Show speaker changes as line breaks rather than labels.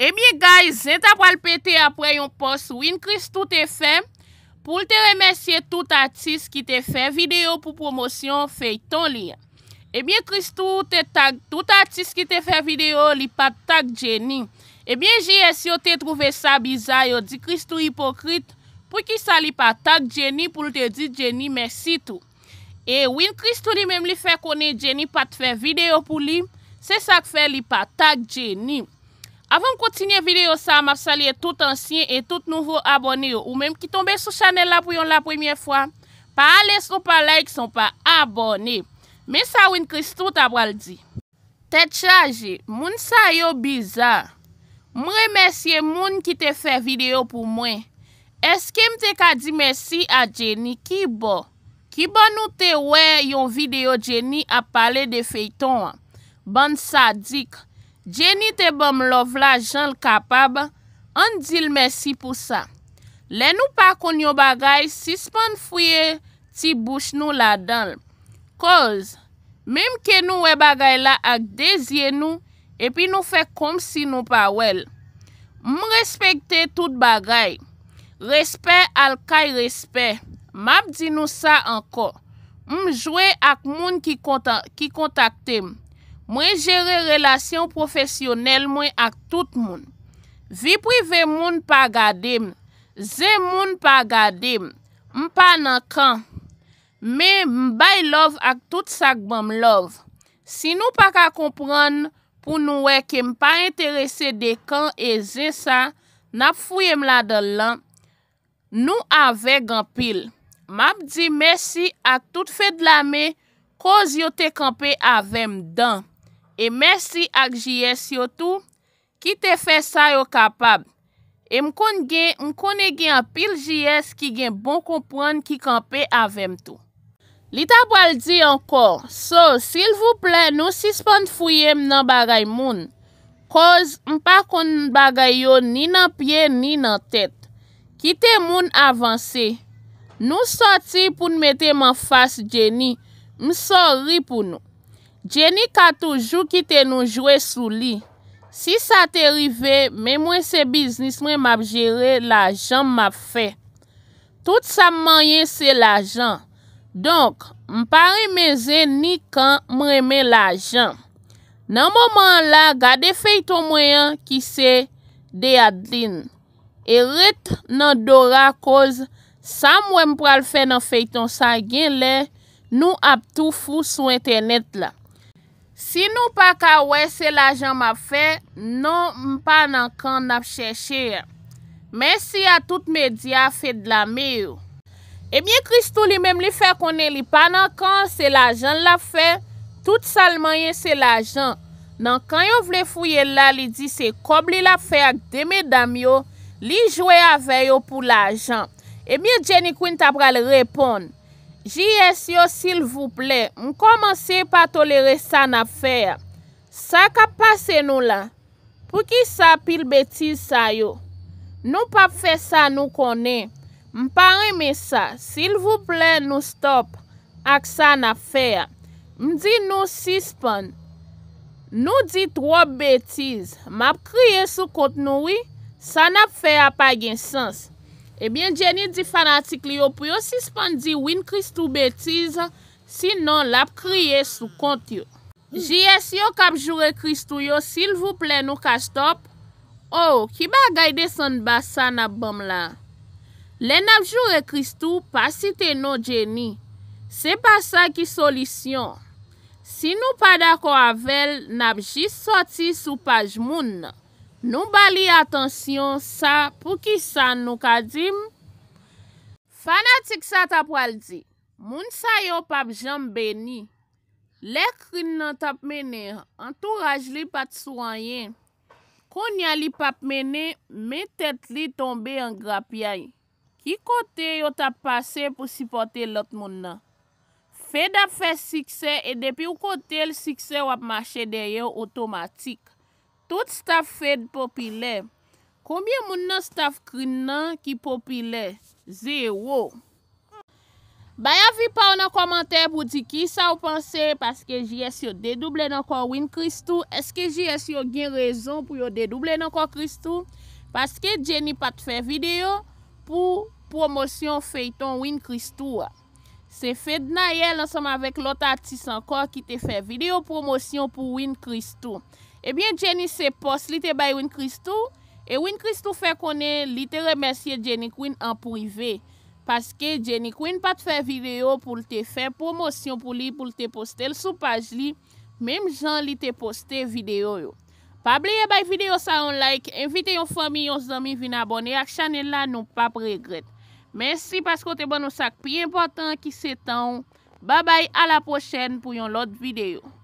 E miye guys, zeta palpete apre yon post win Kristou te fe pou lte remersye tout artist ki te fe video pou promosyon fey ton li. E miye Kristou te tag tout artist ki te fe video li pat tag Jenny. E miye GSO te trouve sa bizay yo di Kristou hipokrit pou ki sa li pat tag Jenny pou lte di Jenny mersi tou. E win Kristou li mem li fe kone Jenny pat fe video pou li, se sa kfe li pat tag Jenny. Avon kontinye videyo sa, m ap salye tout ansyen e tout nouvo abonye yo ou menm ki tombe sou chanel la pou yon la premiye fwa. Pa ale sou pa like son pa abonye. Men sa win kris tout ap waldi. Tet chaje, moun sa yo bizar. M remesye moun ki te fe videyo pou mwen. Eske m te ka di mesi a Jenny ki bo. Ki bo nou te we yon videyo Jenny ap pale de feyton. Bon sadik. Djeni te bom lov la jan l kapab, an di l mersi pou sa. Le nou pa kon yo bagay, sispan fuyye ti bouch nou la dan. Koz, mem ke nou we bagay la ak dezyen nou, epi nou fe kom si nou pa wel. M respekte tout bagay. Respek al kay respek. Map di nou sa anko. M jwe ak moun ki kontakte m. Mwen jere relasyon profesyonel mwen ak tout moun. Vi prive moun pa gade m, ze moun pa gade m, m pa nan kan. Me m bay lov ak tout sakbam lov. Si nou pa ka kompran pou nou weke m pa interese de kan e ze sa, nap fuyem la dan lan, nou ave gampil. Map di mesi ak tout fedlame kozyote kampe avem dan. E mersi ak G.S. yotou, ki te fe sa yo kapab. E m kon gen, m kon e gen apil G.S. ki gen bon kompran ki kanpe avèm tou. Li tabwal di ankor, so, sil vouple, nou sispon fuyem nan bagay moun. Koz, m pa kon bagay yo ni nan piye ni nan tèt. Ki te moun avansè. Nou soti pou n metè man fasy geni, m sori pou nou. Djeni ka toujou ki te nou jwe sou li. Si sa te rive, me mwen se biznis mwen map jere, la jan map fe. Tout sa manye se la jan. Donk, mpare me ze ni kan mwen me la jan. Nan mwaman la, gade feyton mwen ki se dey adlin. E ret nan dora koz sa mwen mpral fe nan feyton sa gen le nou ap toufou sou internet la. Sinou pa ka wè se la jan map fè, nou m pa nan kan nap chèchè. Mè si a tout mè di a fè d'la mè ou. E miye Kristou li mèm li fè konen li pa nan kan se la jan la fè, tout salman ye se la jan. Nan kan yo vle fuyè la li di se kob li la fè ak demè dam yo, li jwè ave yo pou la jan. E miye Jenny Quinn tap ral repon. Jy esyo sil vouple, m komanse pa tolere san ap fè ya. Sa ka pase nou la. Pou ki sa pil betize sa yo? Nou pa fè sa nou konen. M pa reme sa, sil vouple nou stop ak san ap fè ya. M di nou sispan. Nou di dro betize. M ap kriye sou kont nou wi, san ap fè ya pa gen sens. Ebyen djeni difan atikli yo pou yo sispan di win kristou betiz, sinon lap kriye sou kont yo. Jyè si yo kap jure kristou yo, sil vouple nou kastop. Ou, oh, ki ba gaide san basa nap bom la? Le nap jure kristou, pasite nou djeni. Se pa sa ki solisyon. Si nou pa dako avel, nap jis soti sou paj moun nan. Nou bali atansyon sa pou ki sa nou kadzim. Fanatik sa tap waldi. Moun sa yo pap jambeni. Lek rin nan tap mene, antouraj li pat souanyen. Kon nyal li pap mene, men tet li tombe an grapyay. Ki kote yo tap pase pou sipote lot moun nan. Fe dap fe sikse e depi yo kote l sikse wap mache deyo otomatik. Tout staff fèd popilè. Koumye moun nan staff kri nan ki popilè? Zèro. Bay avi pa ou nan komantè pou di ki sa ou panse paske jè si yo dedouble nan kon win kristou. Eske jè si yo gen rezon pou yo dedouble nan kon kristou? Paske jè ni pat fè video pou promosyon fèy ton win kristou. Se fèd nan yè lansèm avèk lota atis ankon ki te fè video promosyon pou win kristou. Ebyen Jenny se post li te bay Win Christou. E Win Christou fe konen li te remersye Jenny Quinn an privé. Paske Jenny Quinn pa te fe video pou li te fe promosyon pou li pou li te poste l sou page li. Mem jan li te poste video yo. Pa bleye bay video sa yon like. Invite yon fami yon zami vin abone ak chanel la nou pa pregret. Mensi paske te bonosak pi important ki se ton. Babay ala pochen pou yon lot video.